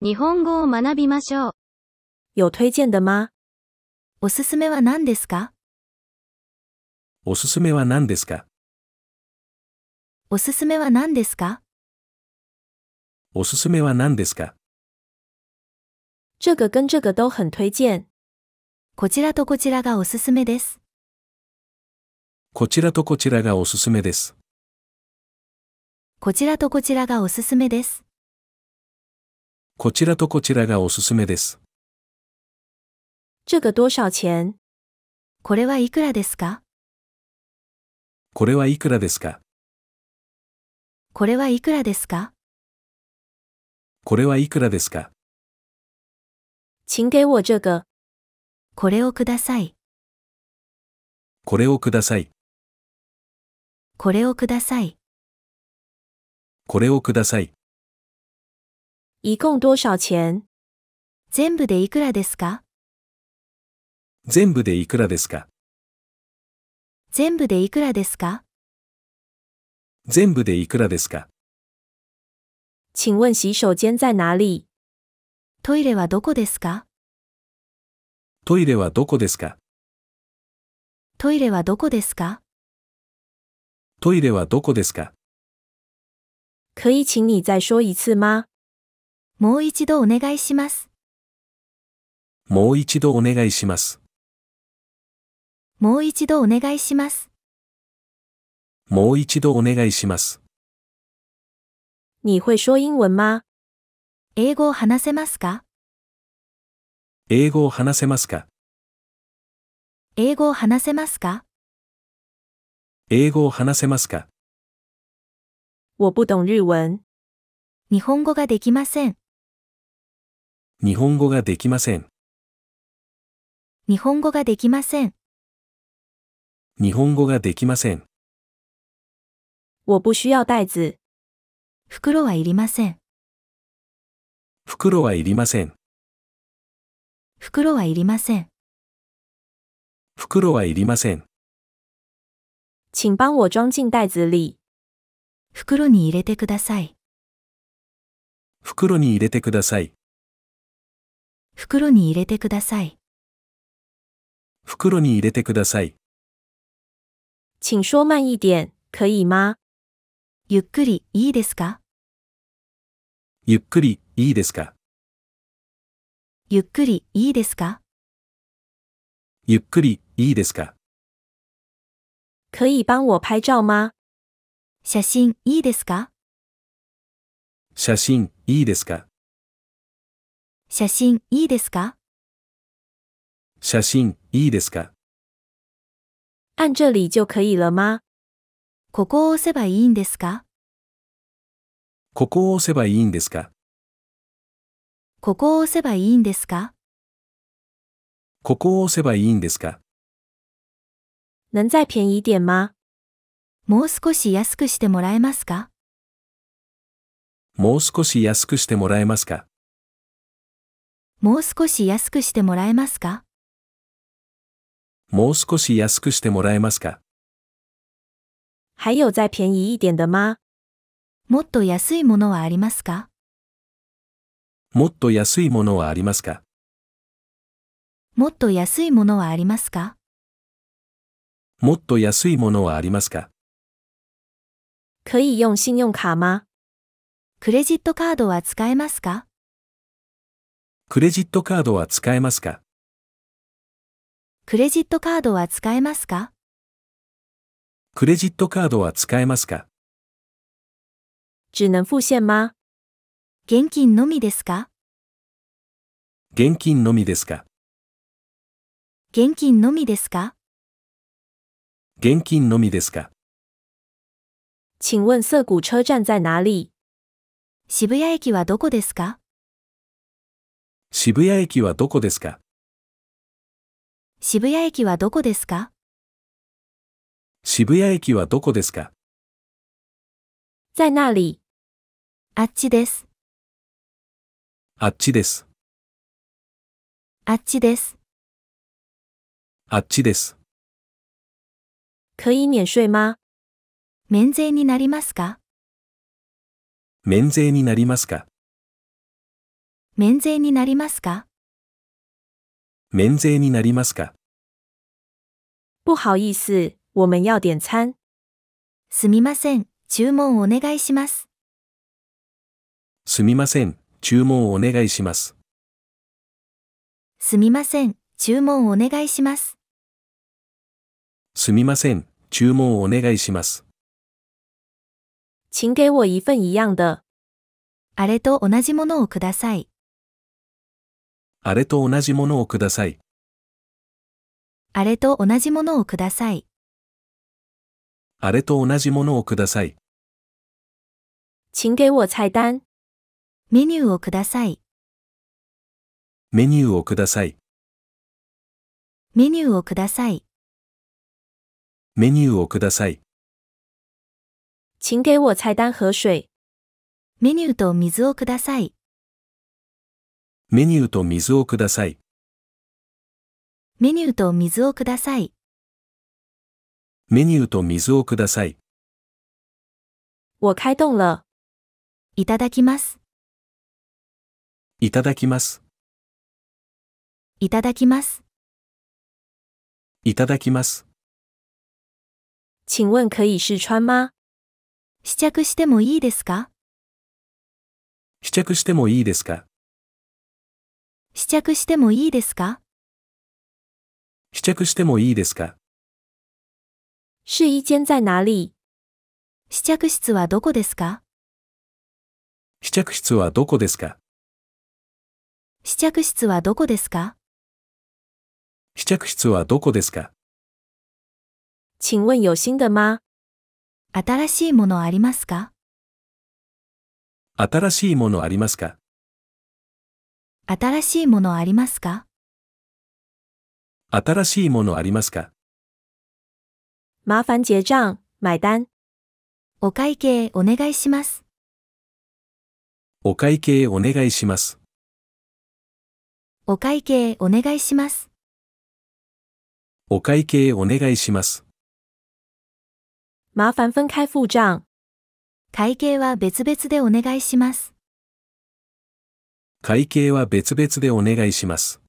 日本語を学びましょう。有推薦的吗おすすめは何ですかおすすめは何ですかおすすめは何ですかおすすめは何ですか这个跟这个都很推薦。こちらとこちらがおすすめです。こちらとこちらがおすすめです。こちらとこちらがおすすめです。こちらとこちらがおすすめです。这个多少钱これはいくらですかこれはいくらですかこれはいくらですかこれはいくらですか请给我这个。これをください。これをください。これをください。これをください。一共多少钱全部でいくらですか全部でいくらですか全部でいくらですか全部でいくらですか请问洗手間在哪里トイレはどこですかトイレはどこですかトイレはどこですかトイレはどこですか可以请你再说一次吗？もう一度お願いします。もう一度お願いします。もう一度お願いします。もう一度お願いします。你会说英文吗？英語を話せますか？英語を話せますか？英語を話せますか？英語を話せますか？我不懂日文。日本語ができません。日本語ができません。日本語ができません。日本語ができません。我不需要袋子。袋はいりません。袋はいりません。袋はいりません。袋はいりません。请帮我装进袋子里。袋に入れてください。袋に入れてください。袋に入れてください。袋に入れてください。请说慢一点、可以吗ゆっくり、いいですかゆっくり、いいですかゆっくり、いいですかゆっくり、いいですか可以帮我拍照吗写真いいですか写真いいですか写真いいですか写真いいですか按这里就可以了吗ここを押せばいいんですかここを押せばいいんですかここを押せばいいんですかここを押せばいいんですか能再便宜点吗もう少し安くしてもらえますかもう少し安くしてもらえますかもう少し安くしてもらえますかもう少し安くしてもらえますか还有再便宜一点的吗もっと安いものはありますかもっと安いものはありますかもっと安いものはありますかもっと安いものはありますか可以用信用卡吗？クレジットカードは使えますかクレジットカードは使えますかクレジットカードは使えますかクレジットカードは使えますか只能付现吗現金のみですか現金のみですか現金のみですか現金のみですか请问涩谷车站在哪里？渋谷駅はどこですか？渋谷駅はどこですか？渋谷駅はどこですか？渋谷駅はどこですか？在那里。あっちです。あっちです。あっちです。あっちです。可以免税吗？免税になりますか免税になりますか免税になりますか免税になりますか不好意思、我们要点餐。すみません、注文お願いします。すみません、注文お願いします。すみません、注文お願いします。すみません、注文お願いします。请给我一份一样的。あれと同じものをください。あれと同じものをください。あれと同じものをください。あれと同じものをください。请给我菜单。メニューをください。メニューをください。メニューをください。メニューをください。请给我菜单和水。メニューと水をください。メニューと水をください。メニューと水をください。メニューと水をください。我开动了。いただきます。いただきます。いただきます。いただきます。请问可以试穿吗？試着してもいいですか試着してもいいですか試着してもいいですか試着してもいいですか試衣間在哪里試着室はどこですか試着室はどこですか試着室はどこですか試着室はどこですか请问有新的吗新しいものありますか新しいものありますか新しいものありますか新しいものありますか麻烦结账、买单。お会計お願いします。お会計お願いします。お会計お願いします。お会計お願いします。麻烦分开付账。会計は別々でお願いします。会計は別々でお願いします。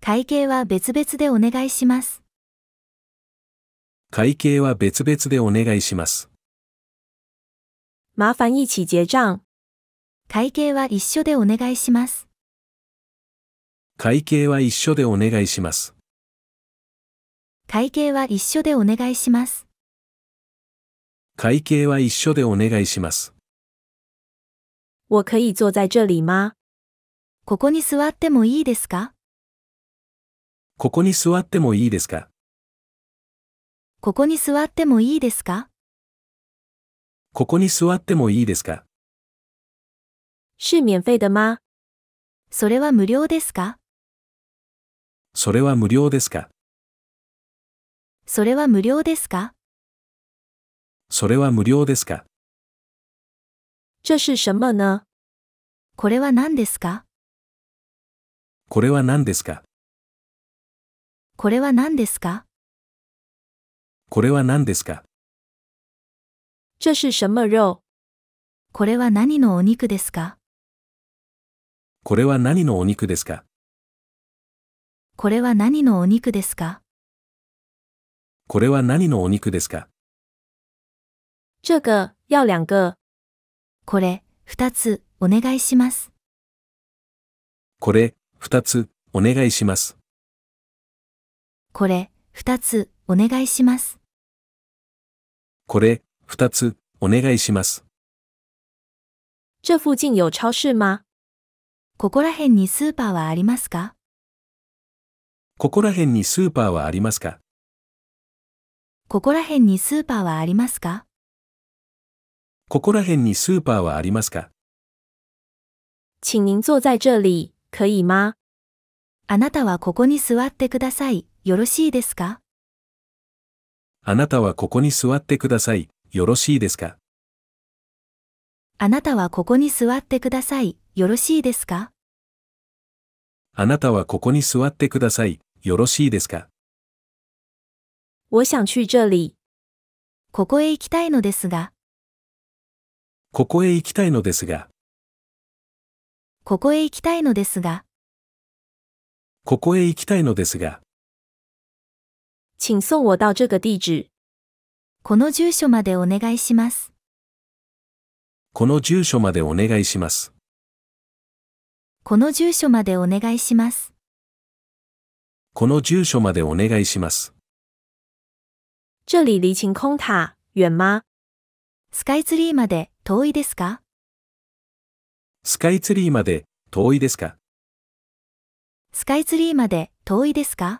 会計は別々でお願いします。会計は別々でお願いします。麻烦一起结账。会計は一緒でお願いします。会計は一緒でお願いします。会計は一緒でお願いします。会計は一緒でお願いします。我可以坐在这里吗ここに座ってもいいですかここに座ってもいいですかここに座ってもいいですかここに座ってもいいですか是免费的吗それは無料ですかそれは無料ですかそれは無料ですかそれは無料ですか这是什么呢これは何ですかこれは何ですかこれは何ですかこれは何ですか这是什么肉これは何のお肉ですかこれは何のお肉ですかこれは何のお肉ですかこれは何のお肉ですか这个要两个。これ、二つ、お願いします。これ、二つ、お願いします。これ、二つ、お願いします。これ、二つ、お願いします。这附近有超市吗ここら辺にスーパーはありますかここら辺にスーパーはありますかここら辺にスーパーはありますかここら辺にスーパーはありますか请您坐在这里、可以吗あなたはここに座ってください。よろしいですかあなたはここに座ってください。よろしいですかあなたはここに座ってください。よろしいですかあなたはここに座ってください。よろしいですか我想去这里。ここへ行きたいのですが。ここへ行きたいのですが、ここへ行きたいのですが、ここへ行きたいのですが、请送我到这个地址。この住所までお願いします。この住所までお願いします。この住所までお願いします。この住所までお願いします。这里离晴空塔远吗？スカイツリーまで遠いですかスカイツリーまで遠いですかスカイツリーまで遠いですか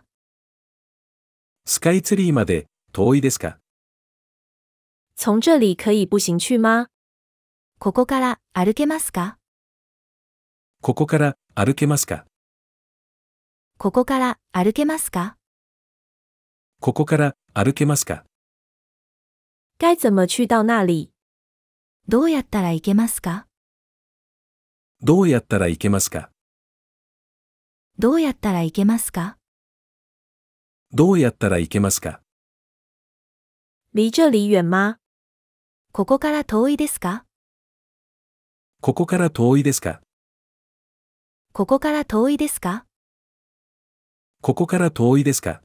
スカイツリーまで遠いですか从这里可以步行去吗ここから歩けますかここから歩けますかここから歩けますかここから歩けますか该怎么去到那里？どうやったら行けますかどうやったらいけますかどうやったらいけますかどうやったらいけますか离这里远吗？ここから遠いですかここから遠いですかここから遠いですかここから遠いですか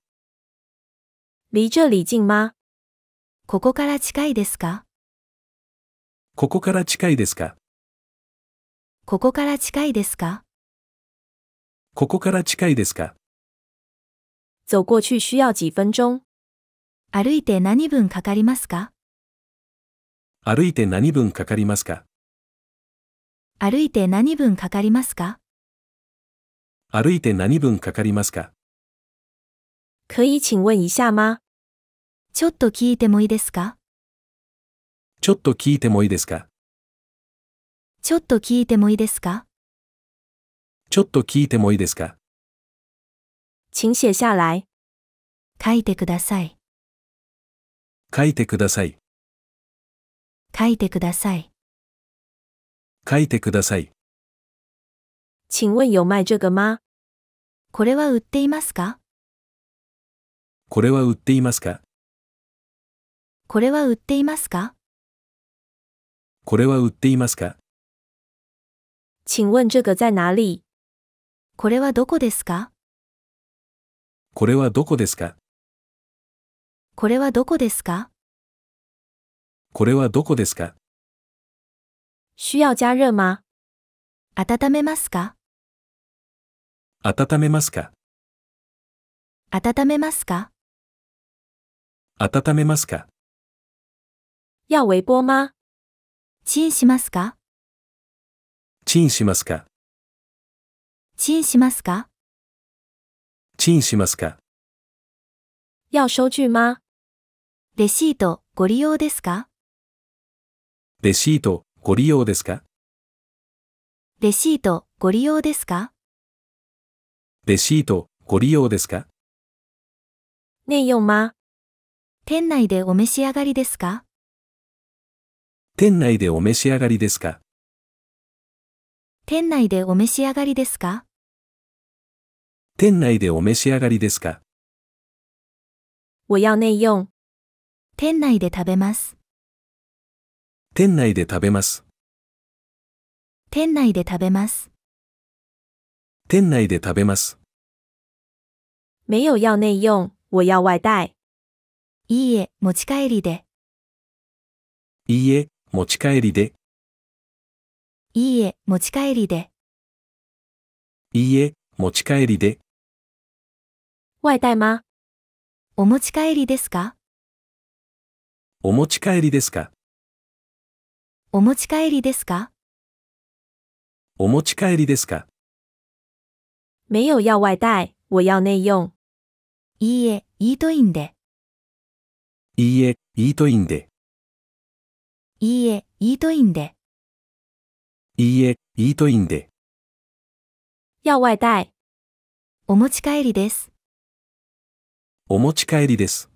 離这里近吗？ここから近いですかここから近いですかここから近いですかここから近いですか走过去需要几分钟歩いて何分かかりますか歩いて何分かかりますか歩いて何分かかりますか歩いて何分かかりますか可以请问一下吗ちょっと聞いてもいいですかちょっと聞いてもいいですかちょっと聞いてもいいですかちょっと聞いてもいいですか请写下来。書いてください。書いてください。書いてください。書いてください。请问有卖这个吗これは売っていますかこれは売っていますかこれは売っていますかこれは売っていますか请问这个在哪里これはどこですかこれはどこですかこれはどこですかこれはどこですか需要加热吗温めますか温めますか温めますか温めますか要微波吗チンしますかチンしますかチンしますかチンしますか要收据吗レシートご利用ですかレシートご利用ですかレシートご利用ですかレシートご利用ですか内容吗店内でお召し上がりですか店内でお召し上がりですか店内でお召し上がりですか店内でお召し上がりですか我要内用。店内で食べます。店内で食べます。店内で食べます。店内で食べます。没有要内用，我要外带。いいえ、持ち帰りで。いいえ、持ち帰りで。いいえ、持ち帰りで。いいえ、持ち帰りで。外带吗お持ち帰りですかお持ち帰りですかお持ち帰りですかお持ち帰りですか没有要外带、我要内用。いいえ、イートインで。いいえ、イートインで。いいえ、イートインで。いいえ、イートインで。要外お持ち帰りです。お持ち帰りです。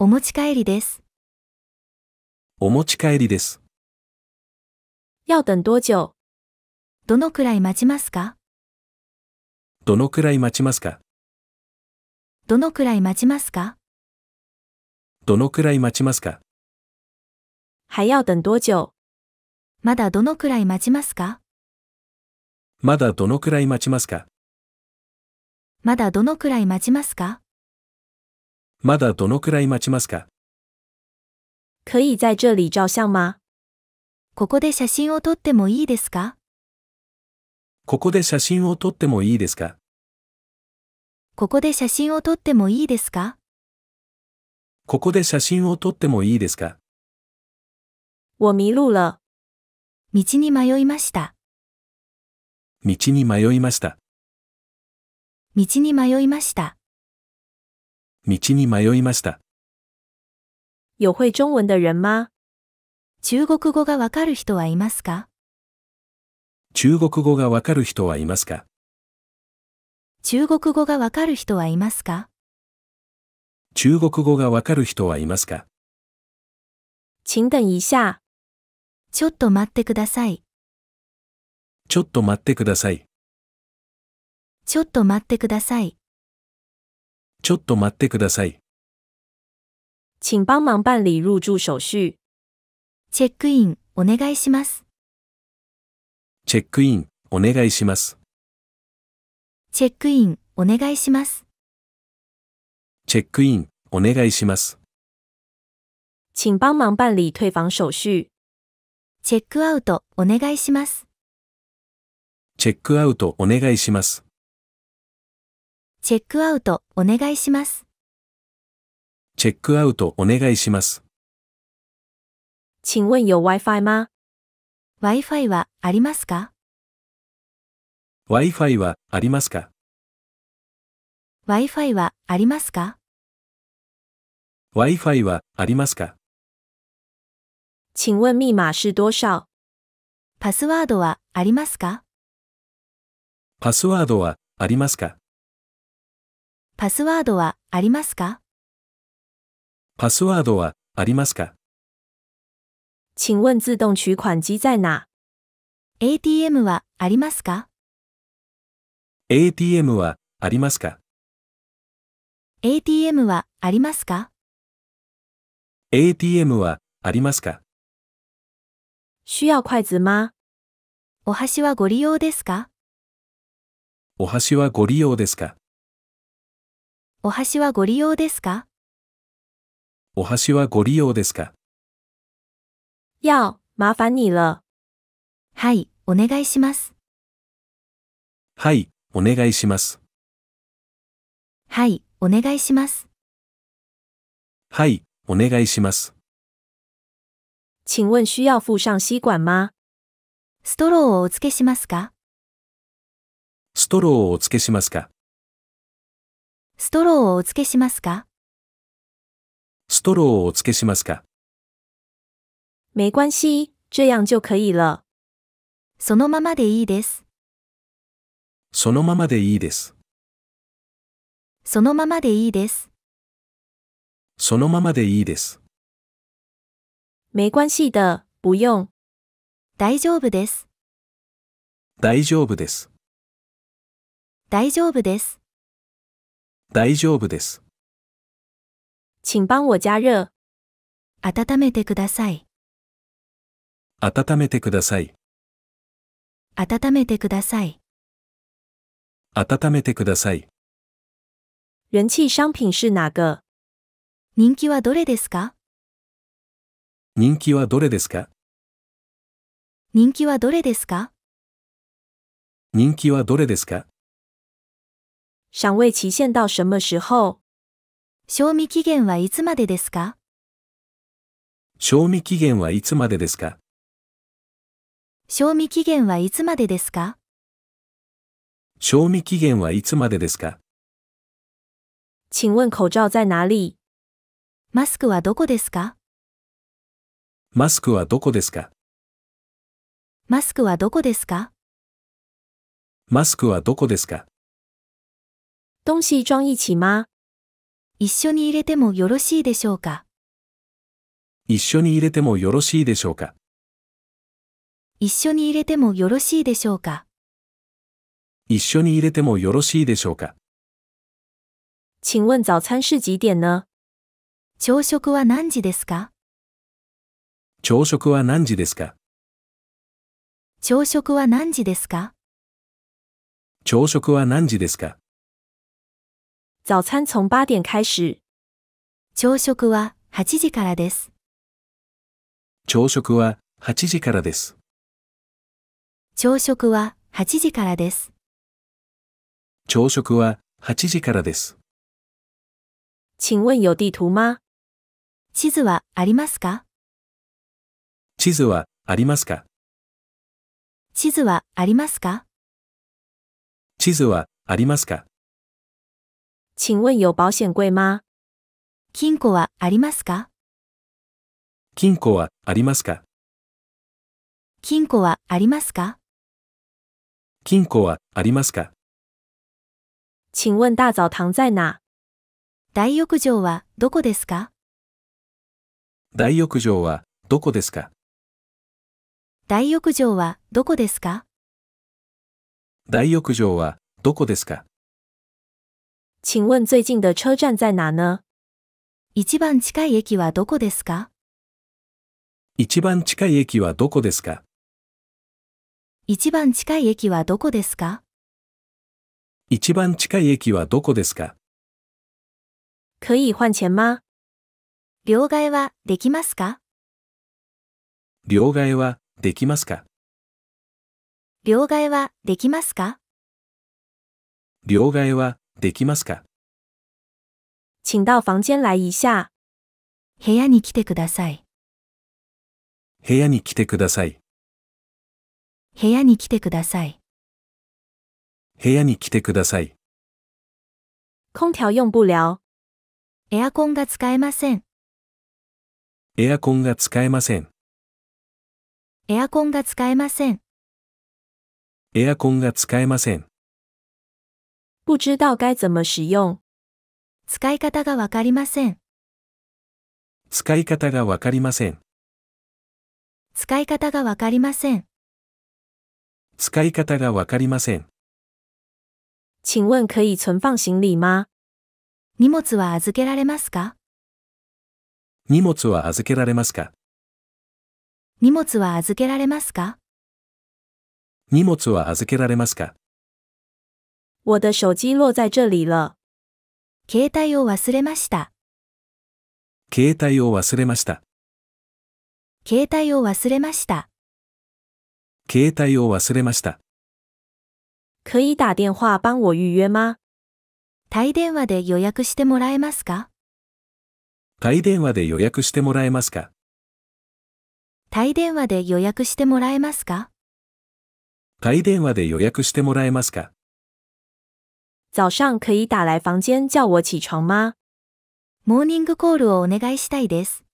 お持ち帰りです。お持ち帰りです。要等多久どのくらい待ちますかどのくらい待ちますかどのくらい待ちますかどのくらい待ちますか还要等多久まだどのくらい待ちますかまだどのくらい待ちますかまだどのくらい待ちますかまだどのくらい待ちますか可以在这里照相吗ここで写真を撮ってもいいですかここで写真を撮ってもいいですかここで写真を撮ってもいいですかここで写真を撮ってもいいですか我迷路了。道に迷いました。道に迷いました。道に迷いました。道に迷いました。有会中文的人吗中国語がわかる人はいますか中国語がわかる人はいますか中国語がわかる人はいますか中国語がわかる人はいますか请等一下。ちょっと待ってください。ちょっと待ってください。ちょっと待ってください。ちょっと待ってください。请帮忙办理入住手续。チェックインお願いします。チェックイン、お願いします。チェックインお願いします。チェックイン、お願いします。请帮忙办理退房手续。チェックアウトお願いします。チェックアウトお願いします。チェックアウトお願いします。チェックアウトお願いします。请问有 Wi-Fi 吗 ?Wi-Fi はありますか ?Wi-Fi はありますか ?Wi-Fi はありますか ?Wi-Fi はありますか请问密码是多少パスワードはありますかパスワードはありますかパスワードはありますかパスワードはありますか请问自动取款机在哪 ?ATM はありますか ?ATM はありますか ?ATM はありますか ?ATM はありますか需要筷子吗お箸はご利用ですかお箸はご利用ですかお箸はご利用ですかお箸はご利用ですか要、麻烦你了。はい、お願いします。はい、お願いします。はい、お願いします。はい、お願いします。请问需要附上吸管吗ストローをお付けしますかストローをお付けしますかストローをお付けしますかストローをお付けしますか没关系、这样就可以了。そのままでいいです。そのままでいいです。そのままでいいです。そのままでいいです。没关系的、不用。大丈夫です。大丈夫です。大丈夫です。大丈夫です。请帮我加热。温めてください。温めてください。温めてください。温めてください。人気商品是哪个人気はどれですか人気はどれですか人気はどれですか人気はどれですか賞味期限到什么时候賞味期限はいつまでですか賞味期限はいつまでですか賞味期限はいつまでですか賞味期限はいつまでですか请问口罩在哪里マスクはどこですかマスクはどこですかマスクはどこですかマスクはどこですか東西装一起吗一緒に入れてもよろしいでしょうか一緒に入れてもよろしいでしょうか一緒に入れてもよろしいでしょうか一緒に入れてもよろしいでしょうか请问早餐是几点呢朝食は何時ですか朝食は何時ですか朝食は何時ですか朝食は何時ですか早餐从8点開始。朝食は8時からです。朝食は8時からです。朝食は8時からです。朝食は8時からです。请问有地图吗地図はありますか地図はありますか地図はありますか地図はありますか请问有保险柜吗金庫はありますか金庫はありますか金庫はありますか金庫はありますか请问大澡堂在哪大浴場はどこですか大浴場はどこですか大浴場はどこですか大浴場はどこですか请问最近的车站在哪呢一番近い駅はどこですか一番近い駅はどこですか一番近い駅はどこですか一番近い駅はどこですか可以换钱吗両替はできますか両替はできますか両替はできますか両替はできますか请到房间来一下。部屋に来てください。部屋に来てください。部屋に来てください。部屋に来てください。空調用不了。エアコンが使えません。エアコンが使えません。エアコンが使えません。エアコンが使えません。不知道该怎么使用。使い方がわかりません。使い方がわかりません。使い方がわかりません。使い方がわかりません。请问可以存放行李吗荷物は預けられますか荷物は預けられますか荷物は預けられますか荷物は預けられますか我的手机落在这里了。携帯を忘れました。携帯を忘れました。携帯を忘れました。携帯を忘れました。可以打電話帮我预约吗対電話で予約してもらえますか対電話で予約してもらえますかタイ電話で予約してもらえますかタイ電話で予約してもらえますか早上可以打来房间叫我起床吗モーニングコールをお願いしたいです。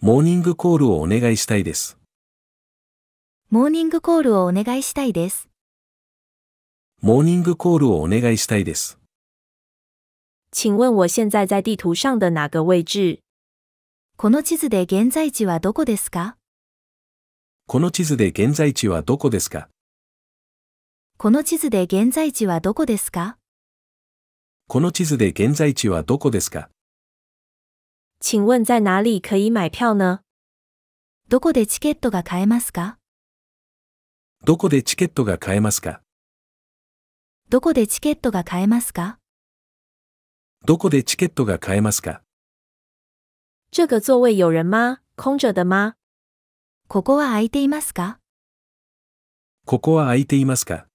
モーニングコールをお願いしたいです。モーニングコールをお願いしたいです。モーニングコールをお願いしたいです。请问我现在在地图上的哪个位置この地図で現在地はどこですかこの地図で現在地はどこですかこの地図で現在地はどこですかこの地図で現在地はどこですか请问在哪里可以买票呢どこでチケットが買えますかどこでチケットが買えますかどこでチケットが買えますかどこでチケットが買えますか这个座位有人吗？空着的吗？ここは空いていますか？ここは空いていますか？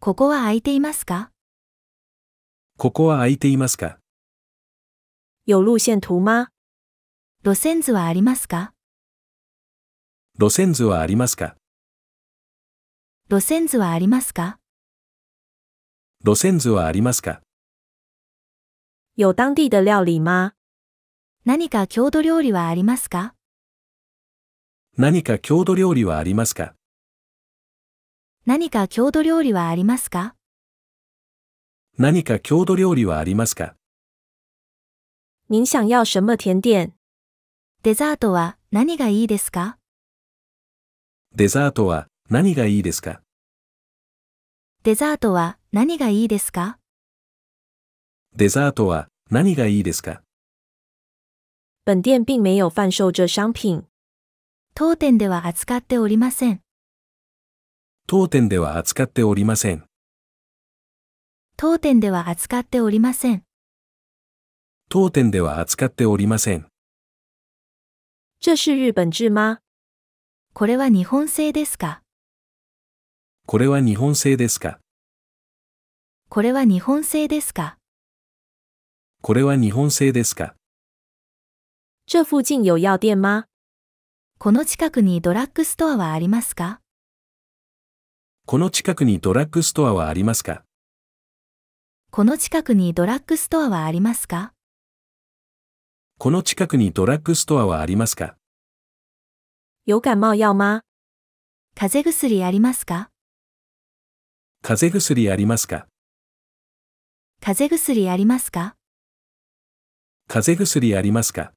ここは空いていますか？ここは空いていますか？有路線图吗？路線図はありますか？路線図はありますか？路線図はありますか？路線図はありますか？有当地的料理吗？何か郷土料理はありますか何か郷土料理はありますか何か郷土料理はありますか何か郷土料理はありますか您想要什么甜点デザートは何がいいですかデザートは何がいいですかデザートは何がいいですかデザートは何がいいですか本店并没有贩售这商品。当店では扱っておりません。当店では扱っておりません。当店では扱っておりません。当店では扱っておりません。这是日本制吗これは日本製ですかこれは日本製ですかこれは日本製ですかこれは日本製ですか这附近有药店吗この近くにドラッグストアはありますかこの近くにドラッグストアはありますかこの近くにドラッグストアはありますかこの近くにドラッグストアはありますか有感冒药吗風邪薬ありますか風邪薬ありますか風邪薬ありますか風邪薬ありますか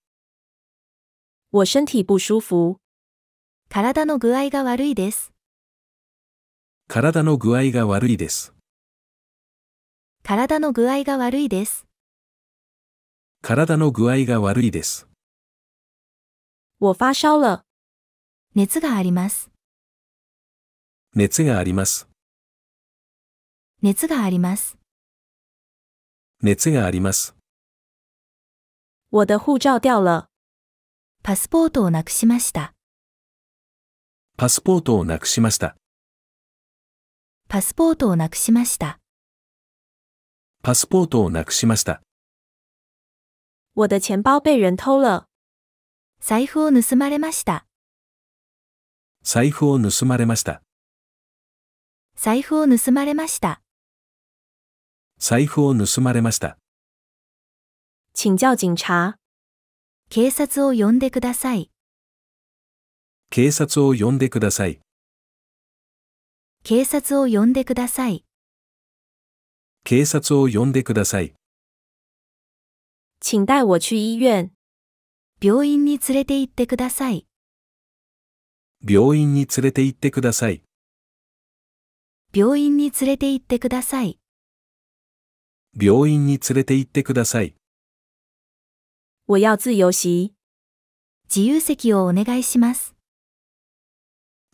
我身体不舒服。体の具合が悪いです。体の具合が悪いです。体の具合が悪いです。体の具合が悪いです。我发烧了。熱があります。熱があります。熱があります。熱があります。我的护照掉了。パスポートをなくしました。パスポートをなくしました。パスポートをなくしました。パスポートをなくしました。我的钱包被人偷了。財布を盗まれました。財布を盗まれました。財布を盗まれました。財布を盗まれました。警察。警察を呼んでください。警察を呼んでください。警察を呼んでください。警察を呼んでください。请带我去医院。病院に連れて行ってください。病院に連れて行ってください。病院に連れて行ってください。病院に連れて行ってください。我要自由席。自由席をお願いします。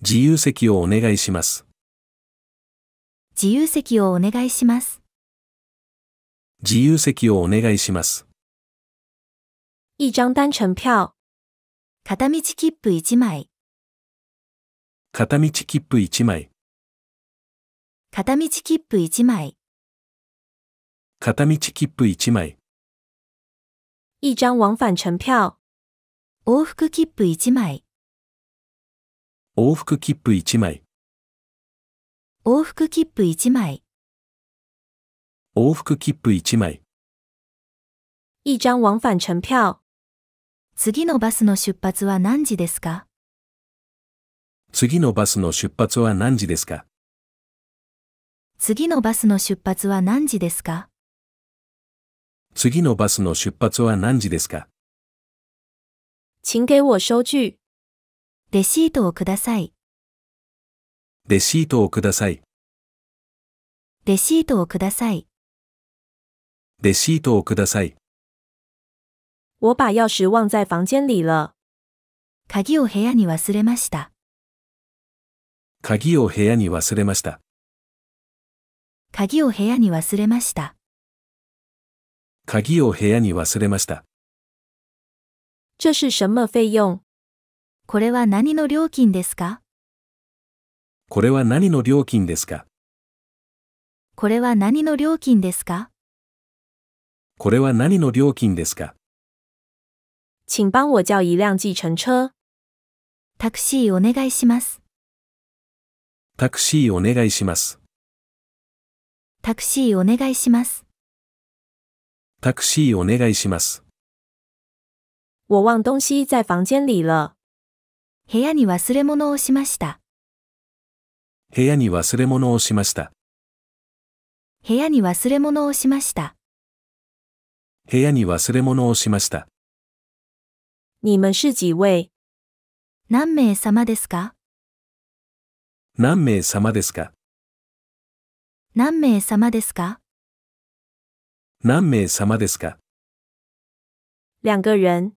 自由席をお願いします。自由席をお願いします。自由席をお願いします。一张单程票。片道切符一枚。片道切符一枚。片道切符一枚。片道切符一枚。一张往返程票。往復切符1枚。往復切符1枚。往復切符1枚。往復切符1枚。一張往返程票。次のバスの出発は何時ですか次のバスの出発は何時ですか次のバスの出発は何時ですか次のバスの出発は何時ですか请给我收据。レシートをください。レシートをください。レシートをください。レシートをください。我把钥匙忘在房间里了。鍵を部屋に忘れました。鍵を部屋に忘れました。鍵を部屋に忘れました。鍵を部屋に忘れました。这是什么费用これは何の料金ですかこれは何の料金ですかこれは何の料金ですかこれは何の料金ですか请帮我叫一辆计程车。タクシーお願いします。タクシーお願いします。タクシーお願いします。タクシーお願いします。我忘东西在房间里了。部屋に忘れ物をしました。部屋に忘れ物をしました。部屋に忘れ物をしました。部屋に忘れ物をしました。你们是几位何名様ですか何名様ですか何名様ですか何名様ですか两个人。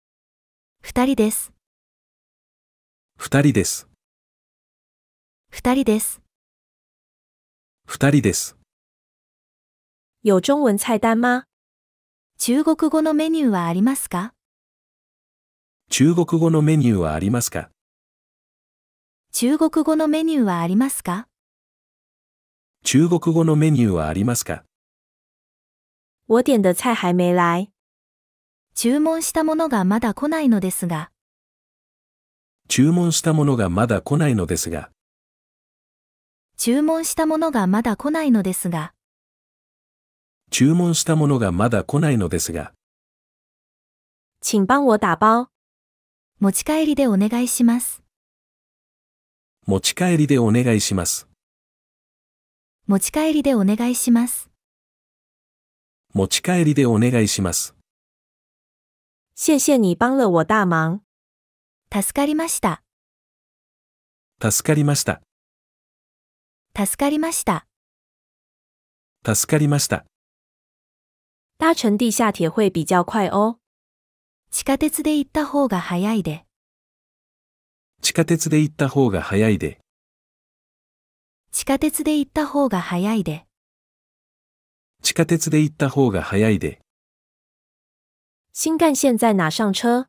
二人です。二人です。二人です。二人です。有中文菜单吗？中国語のメニューはありますか中国語のメニューはありますか中国語のメニューはありますか中国語のメニューはありますか我点的菜还没来。注文したものがまだ来ないのですが。注文したものがまだ来ないのですが。注文したものがまだ来ないのですが。注文したものがまだ来ないのですが。请帮我打包。持ち帰りでお願いします。持ち帰りでお願いします。持ち帰りでお願いします。持ち帰りでお願いします。谢谢你帮了我大忙。助かりました。助かりました。助かりました。助かりました。搭乘地下铁会比较快哦。地下鉄で行った方が早いで。地下鉄で行った方が早いで。地下鉄で行った方が早いで。地下鉄で行った方が早いで。新幹線在哪上車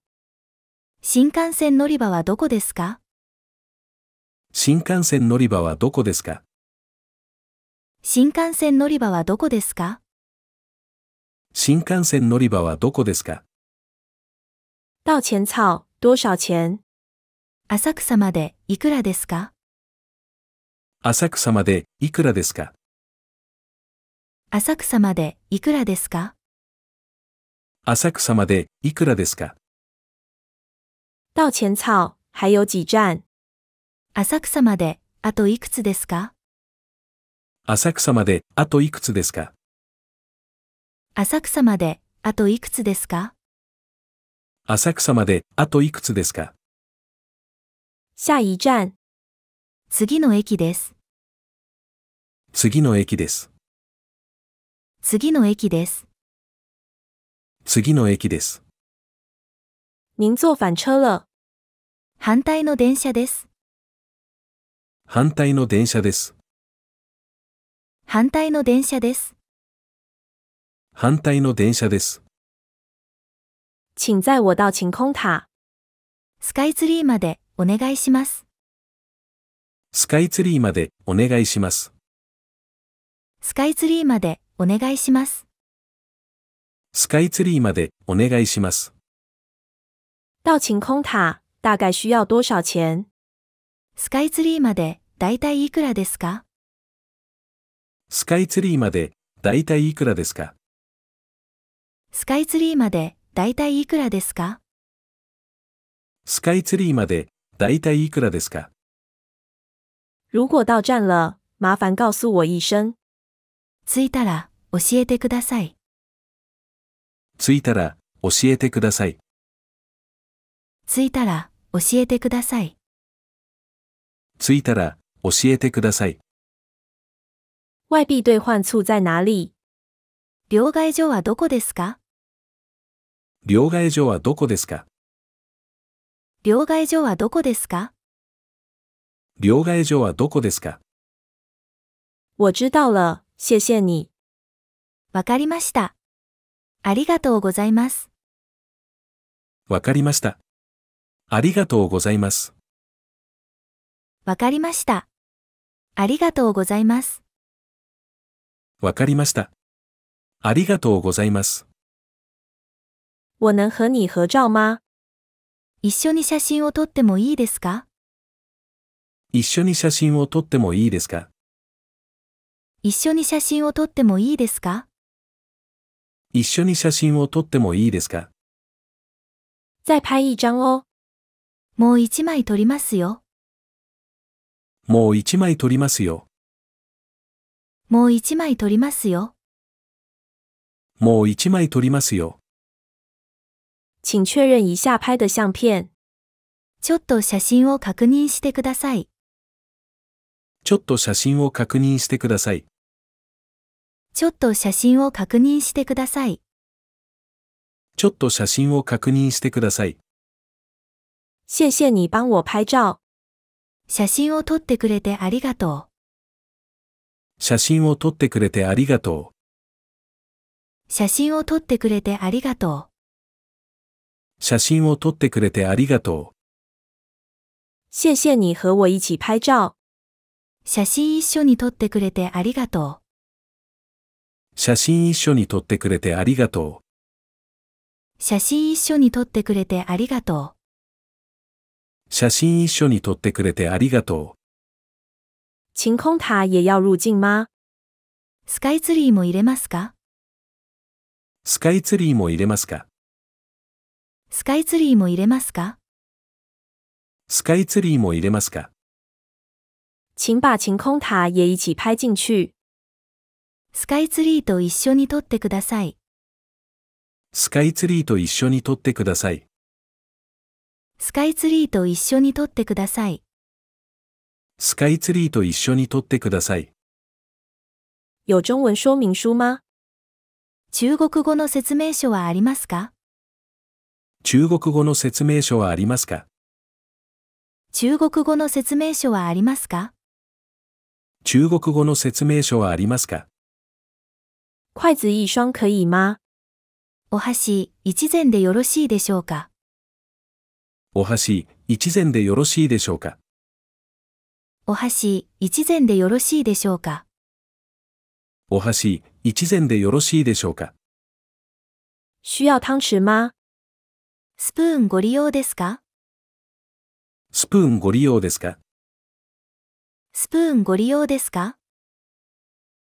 新幹線乗り場はどこですか新幹線乗り場はどこですか新幹線乗り場はどこですか新幹線乗り場はどこですか到浅草、多少钱浅草までいくらですか浅草までいくらですか浅草までいくらですか浅草までいくらですか道浅草还有几站浅草まであといくつですか浅草まであといくつですか浅草まであといくつですか浅草まであといくつですか下一站次の駅です。次の駅です。次の駅です。次の駅です。您坐反車了。反対の電車です。反対の電車です。反対の電車です。反対の電車です。请在我到晴空塔。スカイツリーまでお願いします。スカイツリーまでお願いします。スカイツリーまでお願いします。スカイツリーまでお願いします。到晴空塔大概需要多少钱？スカイツリーまでだいたいいくらですか？スカイツリーまでだいたいいくらですか？スカイツリーまでだいたいいくらですか？スカイツリーまでだいたいいくらですか？如果到站了，麻烦告诉我一声。着いたら。教えてください。着いたら、教えてください。着いたら、教えてください。着いたら、教えてください。外币兑换处在哪里両替所はどこですか両替所はどこですか両替所はどこですか両替所はどこですか我知道了、谢谢你。わかりました。ありがとうございます。わかりました。ありがとうございます。わかりました。ありがとうございます。わかりました。ありがとうございます。我能和你合照吗一緒に写真を撮ってもいいですか一緒に写真を撮ってもいいですか一緒に写真を撮ってもいいですか一緒に写真を撮ってもいいですか再拍一张哦。もう一枚撮りますよ。もう一枚撮りますよ。もう一枚撮りますよ。もう一枚撮りますよ。请确认一下拍的相片。ちょっと写真を確認してください。ちょっと写真を確認してください。ちょっと写真を確認してください。ちょっと写真を確認してください。谢谢你帮我拍照。写真を撮ってくれてありがとう。写真を撮ってくれてありがとう。写真を撮ってくれてありがとう。写真を撮ってくれてありがとう。谢谢你和我一起拍照。写真一緒に撮ってくれてありがとう。写真一緒に撮ってくれてありがとう。写真一緒に撮ってくれてありがとう。写真一緒に撮ってくれてありがとう。晴空塔也要入境吗スカイツリーも入れますかスカイツリーも入れますかスカイツリーも入れますかスカイツリーも入れますか请把晴空塔也一起拍进去。スカイツリーと一緒に撮ってください。スカイツリーと一緒に撮ってください。スカイツリーと一緒に撮ってください。スカイツリーと一緒に撮ってください。有中文说明書吗中国語の説明書はありますか中国語の説明書はありますか中国語の説明書はありますか中国語の説明書はありますか筷子一双可以吗お箸一膳でよろしいでしょうかお箸一膳でよろしいでしょうかお箸一膳でよろしいでしょうかお箸一膳でよろしいでしょうか需要汤匙吗スプーンご利用ですかスプーンご利用ですかスプーンご利用ですか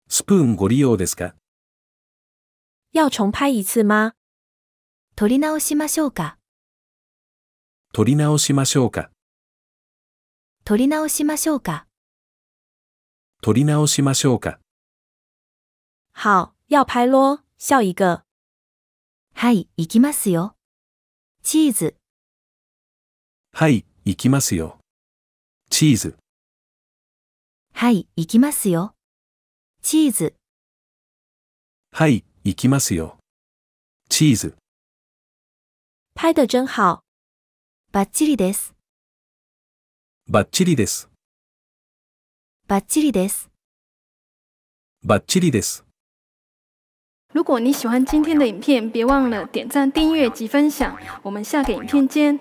スプーンご利用ですか要重拍一次吗撮り直しましょうか。撮り直しましょうか。撮り直しましょうか。撮り直しましょうか。好、要拍咯、笑一个。はい、行きますよ。チーズ。はい、行きますよ。チーズ。はい、行きますよ。チーズ。はい、行きますよ。チーズ。拍得真好。バッチリです。バッチリです。バッチリです。バッチリです。如果你喜欢今天的影片，别忘了点赞、订阅及分享。我们下个影片见。